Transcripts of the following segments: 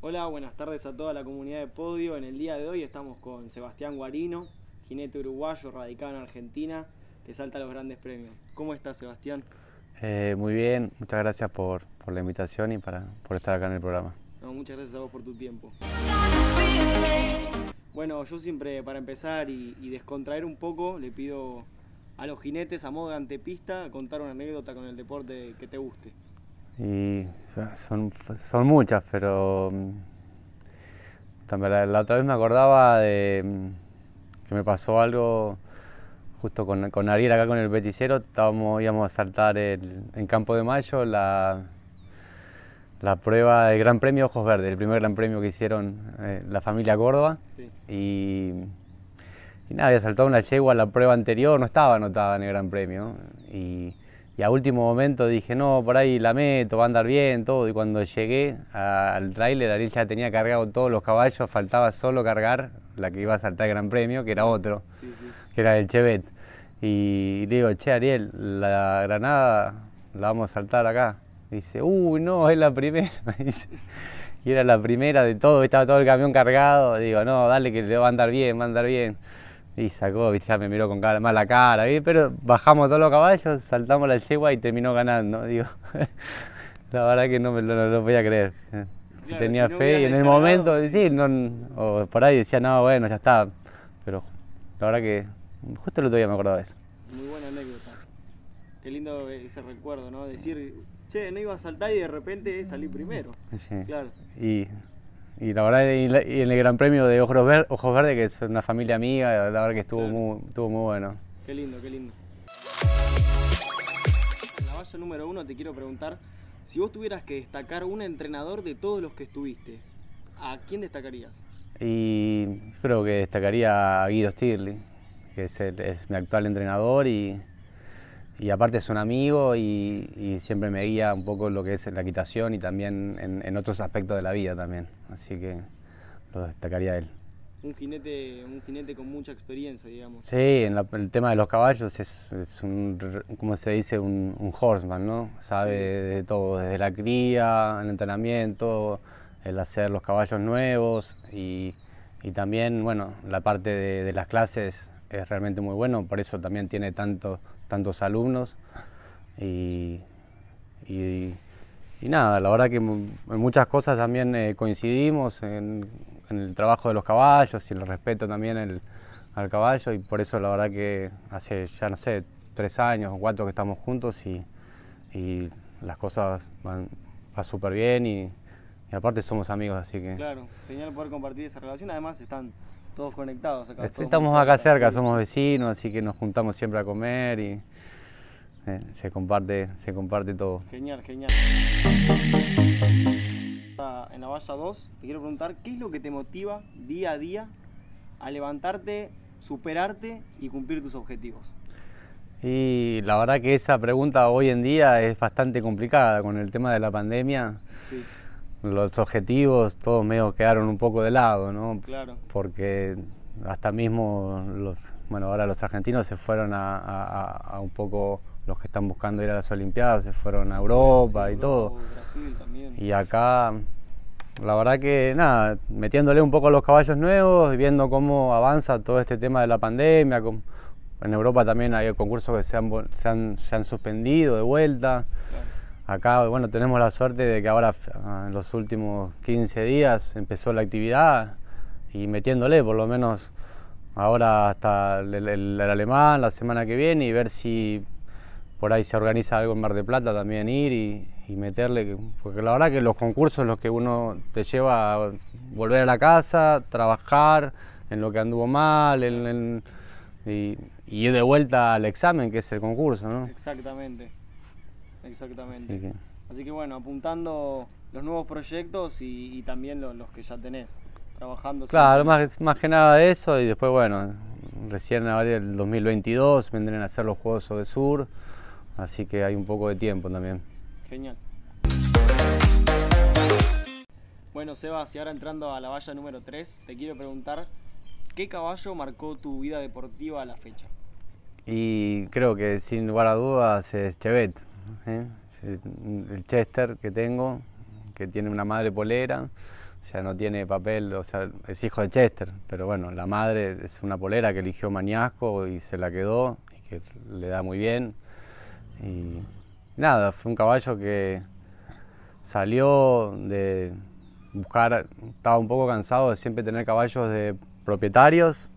Hola, buenas tardes a toda la comunidad de Podio. En el día de hoy estamos con Sebastián Guarino, jinete uruguayo radicado en Argentina, que salta los grandes premios. ¿Cómo estás, Sebastián? Eh, muy bien, muchas gracias por, la invitación y por estar acá en el programa. muchas gracias a vos por tu tiempo. Bueno, yo siempre para empezar y, descontraer un poco, le pido a los jinetes a modo de antepista contar una anécdota con el deporte que te guste. Y son, son muchas, pero mm, la, otra vez me acordaba de mm, que me pasó algo justo con, Ariel acá con el peticero, estábamos, íbamos a saltar el, en Campo de Mayo la, la prueba del Gran Premio Ojos Verdes, el primer Gran Premio que hicieron eh, la familia Córdoba. Y, nada, había saltado una yegua la prueba anterior, no estaba anotada en el Gran Premio. Y, a último momento dije, no, por ahí la meto, va a andar bien, todo. Y cuando llegué al tráiler, Ariel ya tenía cargado todos los caballos, faltaba solo cargar la que iba a saltar el Gran Premio, que era otro, que era el Chevet. Y, y le digo, che Ariel, la granada la vamos a saltar acá Dice, uy, no, es la primera. y era la primera de todo, estaba todo el camión cargado. Digo, no, dale que le va a andar bien, va a andar bien. Y sacó, ya me miró con mala cara, pero bajamos todos los caballos, saltamos la yegua y terminó ganando. Digo, la verdad que no me lo, no a podía creer. Tenía fe y en el momento, sí, no, o por ahí decía, no, bueno, ya está. Pero la verdad que justo el otro día me acordaba de eso. Muy buena anécdota. Qué lindo ese recuerdo, ¿no? Decir, che, no iba a saltar y de repente salí primero. Claro. Y, la verdad, y, en el Gran Premio de Ojos Verdes, que es una familia amiga, la verdad que estuvo, muy, muy bueno. Qué lindo, qué lindo. En la valla número uno te quiero preguntar, si vos tuvieras que destacar un entrenador de todos los que estuviste, ¿a quién destacarías? Y creo que destacaría a Guido Stirling, que es, es mi actual entrenador y y aparte es un amigo y, siempre me guía un poco lo que es la quitación y también en, otros aspectos de la vida también. Así que lo destacaría él. Un jinete, un jinete con mucha experiencia, digamos. Sí, en el tema de los caballos es, es un, como se dice, un, horseman, ¿no? Sabe de todo, desde la cría, el entrenamiento, el hacer los caballos nuevos y, y también, bueno, la parte de, de las clases es realmente muy bueno, por eso también tiene tanto, tantos alumnos y, y, nada, la verdad que en muchas cosas también eh, coincidimos en, el trabajo de los caballos y el respeto también al caballo y por eso la verdad que hace ya no sé, tres años o cuatro que estamos juntos y, las cosas van, súper bien y, aparte somos amigos, así que... Claro, genial poder compartir esa relación, además están todos conectados acá. Estamos acá cerca, somos vecinos, así que nos juntamos siempre a comer y eh, se, comparte, se comparte todo. Genial, genial. En la valla 2, te quiero preguntar, ¿qué es lo que te motiva día a día a levantarte, superarte y cumplir tus objetivos? Y la verdad que esa pregunta hoy en día es bastante complicada con el tema de la pandemia. Sí los objetivos todos medio quedaron un poco de lado, ¿no? Porque hasta mismo los, bueno, ahora los argentinos se fueron a, un poco los que están buscando ir a las Olimpiadas, se fueron a Europa y todo. Y acá, la verdad que nada, metiéndole un poco los caballos nuevos, y viendo cómo avanza todo este tema de la pandemia. Con, en Europa también hay concursos que se han, se han, suspendido de vuelta. Acá, bueno, tenemos la suerte de que ahora, ah, en los últimos 15 días, empezó la actividad y metiéndole, por lo menos ahora hasta el, alemán, la semana que viene, y ver si por ahí se organiza algo en Mar de Plata también ir y, meterle, porque la verdad que los concursos los que uno te lleva a volver a la casa, trabajar en lo que anduvo mal, y, y, ir de vuelta al examen que es el concurso, ¿no? Exactamente. Exactamente. Así que, bueno, apuntando los nuevos proyectos y, también los que ya tenés, trabajando. Claro, más, que nada eso y después, bueno, recién ahora el 2022 vendrán a hacer los Juegos sobre Sur, así que hay un poco de tiempo también. Genial. Bueno, Sebas, y ahora entrando a la valla número 3, te quiero preguntar, ¿qué caballo marcó tu vida deportiva a la fecha? Y creo que sin lugar a dudas es Chevet ¿eh? el Chester que tengo, que tiene una madre polera, ya no tiene papel, o sea, es hijo de Chester, pero bueno, la madre es una polera que eligió Maniasco y se la quedó, y que le da muy bien. Y nada, fue un caballo que salió de buscar, estaba un poco cansado de siempre tener caballos de propietarios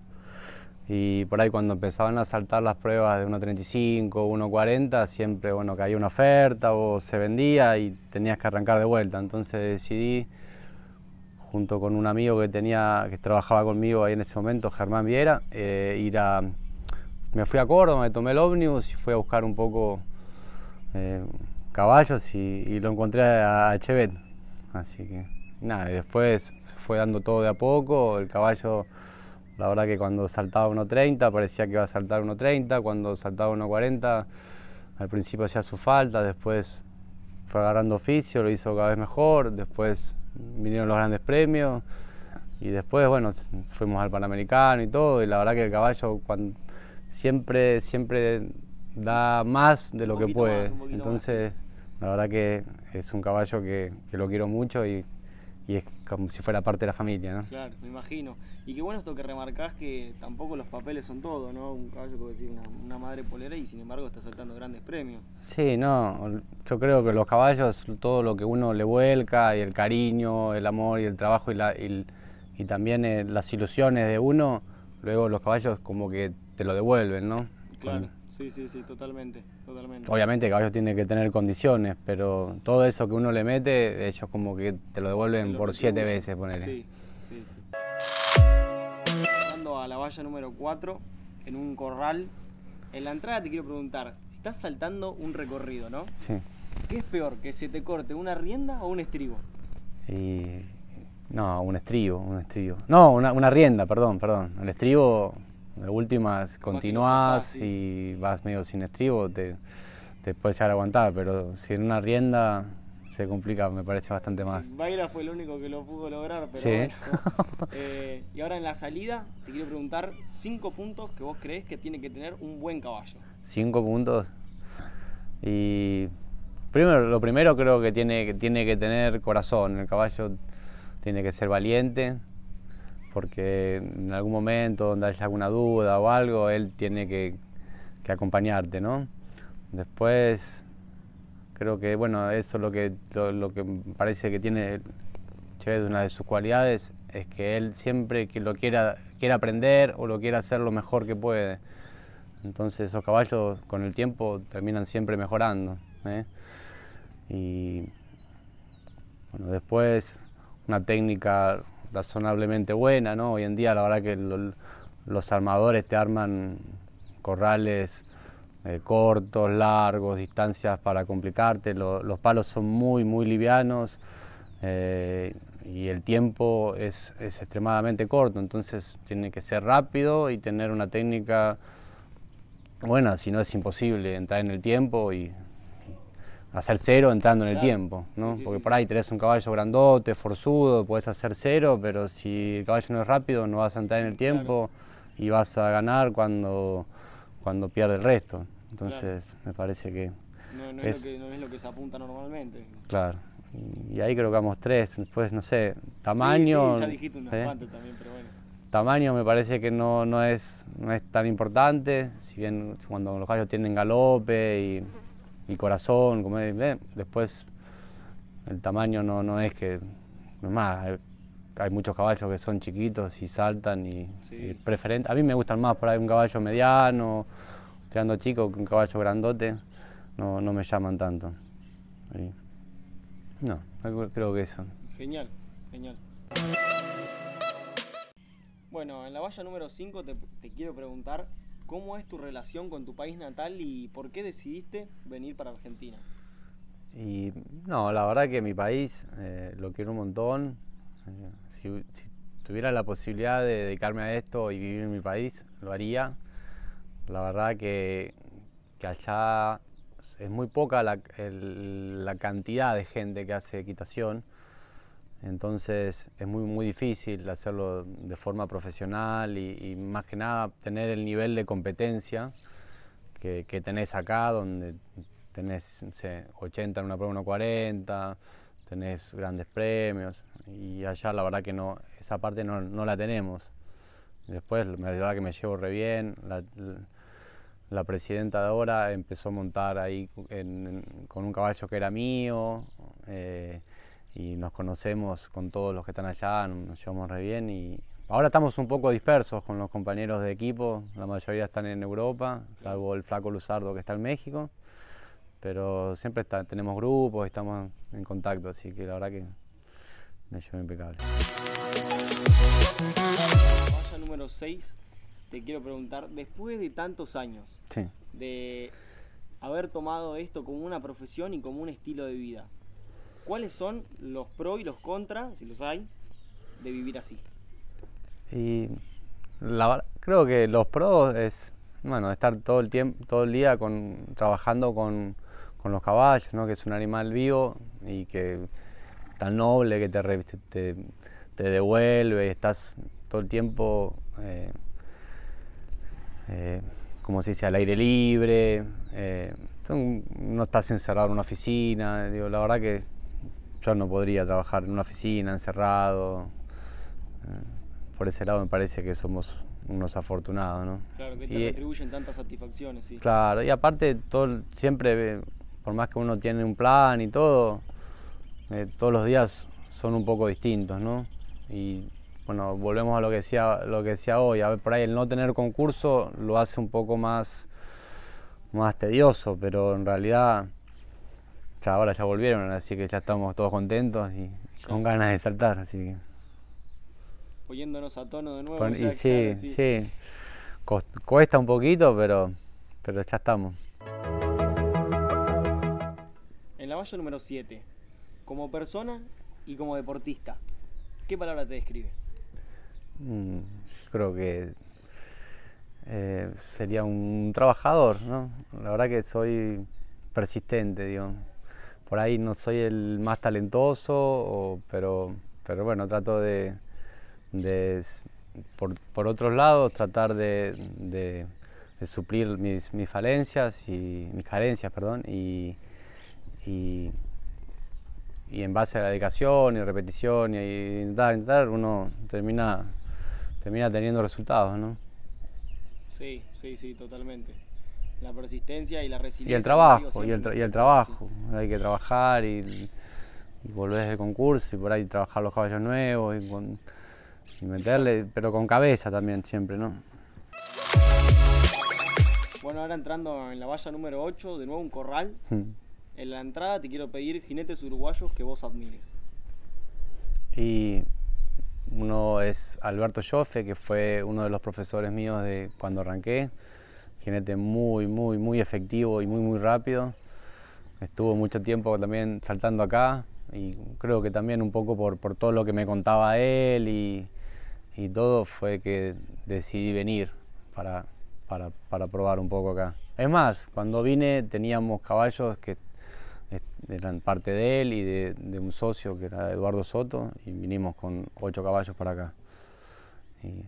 y por ahí cuando empezaban a saltar las pruebas de 1.35, 1.40, siempre bueno, caía una oferta o se vendía y tenías que arrancar de vuelta. Entonces decidí, junto con un amigo que tenía, que trabajaba conmigo ahí en ese momento, Germán Viera, eh, ir a. Me fui a Córdoba, me tomé el ómnibus y fui a buscar un poco eh, caballos y, lo encontré a, Chevet. Así que nada, y después fue dando todo de a poco, el caballo la verdad que cuando saltaba 1.30 parecía que iba a saltar 1.30, cuando saltaba 1.40 al principio hacía su falta, después fue agarrando oficio, lo hizo cada vez mejor, después vinieron los grandes premios y después, bueno, fuimos al Panamericano y todo, y la verdad que el caballo siempre, siempre da más de lo que puede. Entonces, la verdad que es un caballo que, que lo quiero mucho y y es como si fuera parte de la familia, ¿no? Claro, me imagino. Y qué bueno esto que remarcas que tampoco los papeles son todo, ¿no? Un caballo como decir una, madre polera y sin embargo está saltando grandes premios. Sí, no, yo creo que los caballos, todo lo que uno le vuelca y el cariño, el amor y el trabajo y, y, también eh, las ilusiones de uno, luego los caballos como que te lo devuelven, ¿no? Claro. Sí, sí, sí, totalmente, totalmente. Obviamente el caballo tiene que tener condiciones, pero todo eso que uno le mete, ellos como que te lo devuelven por siete veces, ponele. Sí, sí, sí. Pasando a la valla número 4, en un corral, en la entrada te quiero preguntar, estás saltando un recorrido, ¿no? Sí. ¿Qué es peor, que se te corte una rienda o un estribo? No, un estribo, un estribo. No, una, una rienda, perdón, perdón. El estribo última, últimas continuás y vas medio sin estribo, te, te puedes llegar a aguantar, pero si en una rienda se complica, me parece bastante más. Sí, fue el único que lo pudo lograr, pero eh, y ahora en la salida, te quiero preguntar cinco puntos que vos crees que tiene que tener un buen caballo. Cinco puntos. Y primero, lo primero creo que tiene, que tiene que tener corazón. El caballo tiene que ser valiente, porque en algún momento donde haya alguna duda o algo, él tiene que, acompañarte, ¿no? Después, creo que, bueno, eso es lo que, lo, que parece que tiene Chévez, una de sus cualidades, es que él siempre que lo quiera, quiera aprender o lo quiera hacer lo mejor que puede. Entonces esos caballos con el tiempo terminan siempre mejorando. ¿eh? Y bueno, después una técnica razonablemente buena, ¿no? Hoy en día la verdad que los armadores te arman corrales eh, cortos, largos, distancias para complicarte, los palos son muy, muy livianos eh, y el tiempo es, es, extremadamente corto, entonces tiene que ser rápido y tener una técnica buena, si no es imposible entrar en el tiempo y hacer cero entrando en el tiempo, ¿no? Porque por ahí tenés un caballo grandote, forzudo, puedes hacer cero, pero si el caballo no es rápido no vas a entrar en el tiempo y vas a ganar cuando, cuando pierde el resto. Entonces me parece que no, es, lo que se apunta normalmente. Claro. Y ahí creo que vamos tres, después no sé, tamaño. ya dijiste un ¿eh? también, pero bueno. Tamaño me parece que no, no, es, no es tan importante, si bien cuando los caballos tienen galope y y corazón, como después el tamaño no, es que, no más, hay, muchos caballos que son chiquitos y saltan y, preferente, a mí me gustan más por ahí un caballo mediano, tirando chico que un caballo grandote, no, me llaman tanto. no, creo que eso. Genial, genial. Bueno, en la valla número 5 te quiero preguntar ¿Cómo es tu relación con tu país natal y por qué decidiste venir para Argentina? Y no, la verdad que mi país eh, lo quiero un montón. si, tuviera la posibilidad de dedicarme a esto y vivir en mi país, lo haría. La verdad que, allá es muy poca la, la cantidad de gente que hace equitación. Entonces es muy, muy difícil hacerlo de forma profesional y, más que nada tener el nivel de competencia que, tenés acá, donde tenés 80 en una prueba 1.40, tenés grandes premios y allá la verdad que no, esa parte no, la tenemos. Después la verdad que me llevo re bien, la, presidenta de ahora empezó a montar ahí con un caballo que era mío. Eh, y nos conocemos con todos los que están allá, nos llevamos re bien y ahora estamos un poco dispersos con los compañeros de equipo, la mayoría están en Europa, salvo el flaco Luzardo que está en México, pero siempre tenemos grupos, estamos en contacto, así que la verdad que me llevo impecable. Vaya número 6, te quiero preguntar, después de tantos años de haber tomado esto como una profesión y como un estilo de vida, ¿Cuáles son los pros y los contras, si los hay, de vivir así? Y la, creo que los pros es, bueno, estar todo el tiempo, todo el día con, trabajando con, los caballos, ¿no? que es un animal vivo y que tan noble que te, te, te devuelve, estás todo el tiempo eh, eh como se dice, al aire libre, eh, no estás encerrado en una oficina, digo, la verdad que yo no podría trabajar en una oficina, encerrado. Eh, por ese lado me parece que somos unos afortunados, ¿no? Claro, que te y, eh, tantas satisfacciones, sí. Claro, y aparte todo, siempre, eh, por más que uno tiene un plan y todo, todos los días son un poco distintos, ¿no? Y bueno, volvemos a lo que decía, lo que decía hoy, a ver, por ahí el no tener concurso lo hace un poco más, más tedioso, pero en realidad ahora ya volvieron, así que ya estamos todos contentos y con ganas de saltar, así que... a tono de nuevo. sí, sí, Cuesta un poquito, pero, pero ya estamos. En la valla número 7, como persona y como deportista, ¿qué palabra te describe? Mm, creo que eh, sería un trabajador, ¿no? La verdad que soy persistente, digo por ahí no soy el más talentoso, pero, pero bueno, trato de, por, otros lados, tratar de, suplir mis, falencias y mis carencias, perdón, y, en base a la dedicación y repetición y, y intentar, uno termina, termina teniendo resultados, ¿no? Sí, sí, sí, totalmente. La persistencia y la resiliencia. Y el trabajo, y el, trabajo. Hay que trabajar y, volver volver del concurso y por ahí trabajar los caballos nuevos y, meterle, pero con cabeza también siempre, ¿no? Bueno, ahora entrando en la valla número 8, de nuevo un corral. Hmm. En la entrada te quiero pedir jinetes uruguayos que vos admires. Y uno es Alberto Joffe, que fue uno de los profesores míos de cuando arranqué jinete muy, muy, muy efectivo y muy, muy rápido. Estuvo mucho tiempo también saltando acá y creo que también un poco por, por todo lo que me contaba él y, y todo fue que decidí venir para, para, para, probar un poco acá. Es más, cuando vine teníamos caballos que eran parte de él y de un socio que era Eduardo Soto y vinimos con ocho caballos para acá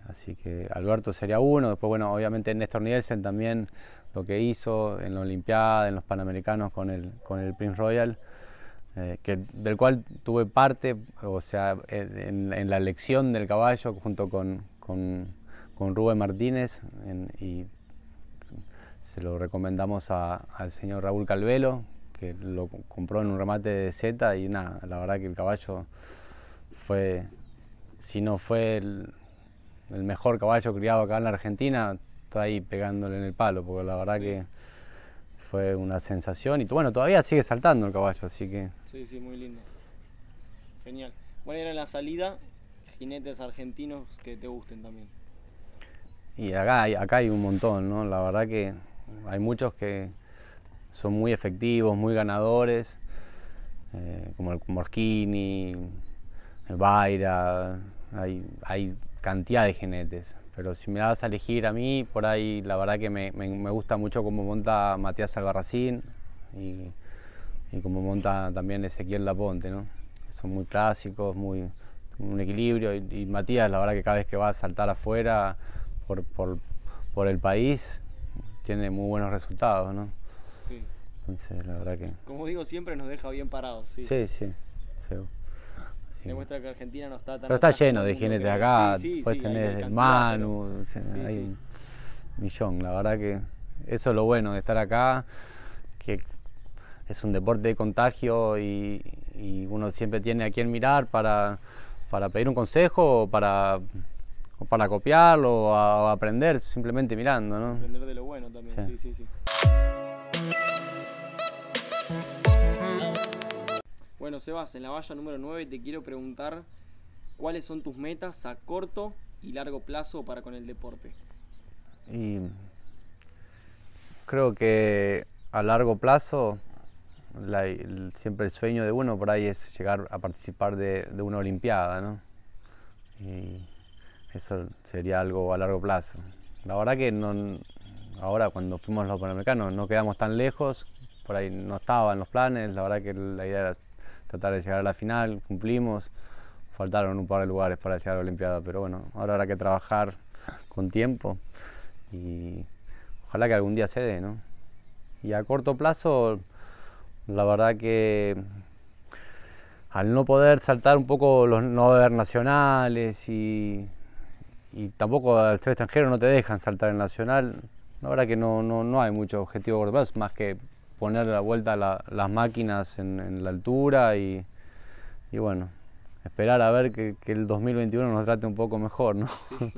así que Alberto sería uno, después bueno, obviamente Néstor Nielsen también lo que hizo en la Olimpiada, en los Panamericanos con el, con el Prince Royal, eh, que, del cual tuve parte, o sea, en, la elección del caballo junto con, con, Rubén Martínez y se lo recomendamos al señor Raúl Calvelo, que lo compró en un remate de Z y nada, la verdad que el caballo fue, si no fue... El, el mejor caballo criado acá en la Argentina, está ahí pegándole en el palo, porque la verdad que fue una sensación. Y bueno, todavía sigue saltando el caballo, así que. Sí, sí, muy lindo. Genial. Bueno, era la salida, jinetes argentinos que te gusten también. Y acá, acá hay un montón, ¿no? La verdad que hay muchos que son muy efectivos, muy ganadores, eh, como el Morchini, el Baira, hay, hay cantidad de genetes Pero si me das a elegir a mí, por ahí la verdad que me, me, gusta mucho cómo monta Matías Albarracín y, y cómo monta también Ezequiel Laponte, ¿no? Son muy clásicos, muy un equilibrio. Y, Matías, la verdad que cada vez que va a saltar afuera por, por, por el país, tiene muy buenos resultados, ¿no? Sí. Entonces, la verdad que... Como digo, siempre nos deja bien parados. Sí, sí, sí. sí. Demuestra que Argentina no está tan. Pero está lleno de de acá. puedes tener Manu, hay un millón. La verdad que eso es lo bueno de estar acá, que es un deporte de contagio y, uno siempre tiene a quien mirar para, pedir un consejo o para, para copiarlo o, aprender, simplemente mirando. Aprender de lo bueno también, sí, sí. sí. se Sebas, en la valla número 9 te quiero preguntar cuáles son tus metas a corto y largo plazo para con el deporte. creo que a largo plazo siempre el sueño de uno por ahí es llegar a participar de, una olimpiada, eso sería algo a largo plazo. La verdad que no, ahora cuando fuimos los Panamericanos no quedamos tan lejos, por ahí no estaban los planes, la verdad que la idea era tratar de llegar a la final, cumplimos, faltaron un par de lugares para llegar a la Olimpiada, pero bueno, ahora habrá que trabajar con tiempo y ojalá que algún día se dé, ¿no? Y a corto plazo, la verdad que al no poder saltar un poco los no haber nacionales y, y, tampoco al ser extranjero no te dejan saltar el nacional, la verdad que no, no, no hay mucho objetivo más que poner la vuelta a las máquinas en, la altura y, bueno, esperar a ver que, el 2021 nos trate un poco mejor, ¿no?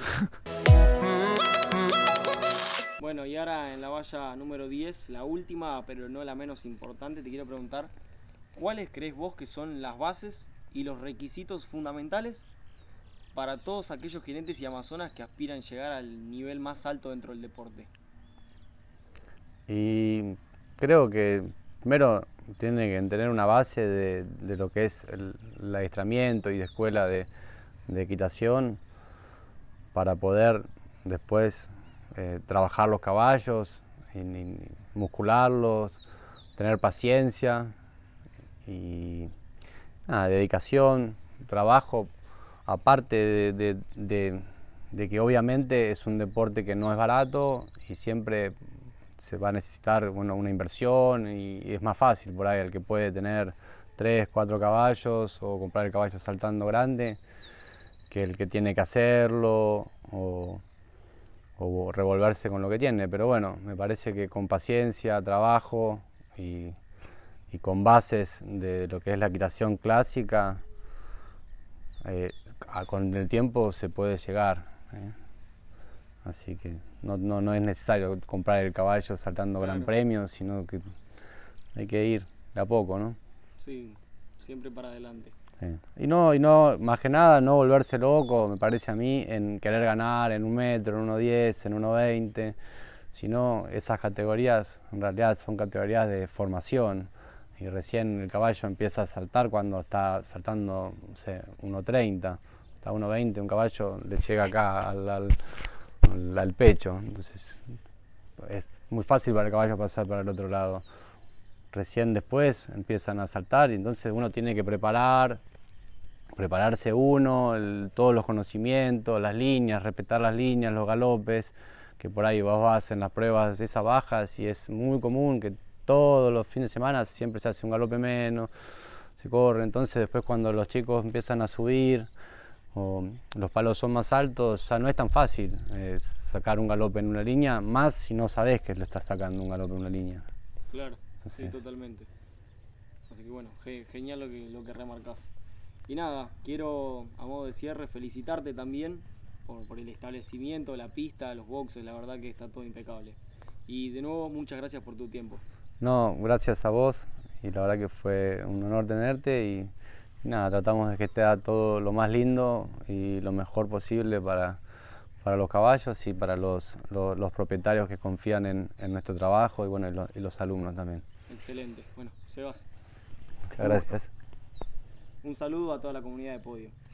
bueno, y ahora en la valla número 10, la última, pero no la menos importante, te quiero preguntar, ¿cuáles crees vos que son las bases y los requisitos fundamentales para todos aquellos clientes y amazonas que aspiran llegar al nivel más alto dentro del deporte? Y creo que primero tiene que tener una base de, lo que es el, el, y de escuela de, equitación para poder después eh, trabajar los caballos, muscularlos, tener paciencia y dedicación, trabajo, aparte de que obviamente es un deporte que no es barato y siempre se va a necesitar bueno, una inversión y, es más fácil por ahí el que puede tener 3, 4 caballos o comprar el caballo saltando grande que el que tiene que hacerlo o, revolverse con lo que tiene. Pero bueno, me parece que con paciencia, trabajo y, con bases de lo que es la equitación clásica, eh, con el tiempo se puede llegar. ¿eh? Así que no, no, no es necesario comprar el caballo saltando gran premio, sino que hay que ir de a poco, ¿no? Sí, siempre para adelante. Y no, y no, más que nada, no volverse loco, me parece a mí, en querer ganar en un metro, en 1.10, en 1.20, sino esas categorías en realidad son categorías de formación y recién el caballo empieza a saltar cuando está saltando, no sé, 1.30, hasta 1.20, un caballo le llega acá al al, pecho. Entonces es muy fácil para el caballo pasar para el otro lado. Recién después empiezan a saltar y entonces uno tiene que preparar, prepararse uno, todos los conocimientos, las líneas, respetar las líneas, los galopes, que por ahí vas vas en las pruebas esas bajas y es muy común que todos los fines de semana siempre se hace un galope menos, se corre, entonces después cuando los chicos empiezan a subir, o los palos son más altos, ya no es tan fácil eh, sacar un galope en una línea, más si no sabes que lo estás sacando un galope en una línea. Claro, sí, totalmente. Así que bueno, genial lo que, lo que remarcas. Y nada, quiero a modo de cierre felicitarte también por, el establecimiento, la pista, los boxes, la verdad que está todo impecable. Y de nuevo, muchas gracias por tu tiempo. No, gracias a vos y la verdad que fue un honor tenerte y Nada, tratamos de que esté todo lo más lindo y lo mejor posible para, para los caballos y para los, los, propietarios que confían en, nuestro trabajo y, bueno, y, los alumnos también. Excelente. Bueno, Sebas. Muchas gracias. Un saludo a toda la comunidad de Podio.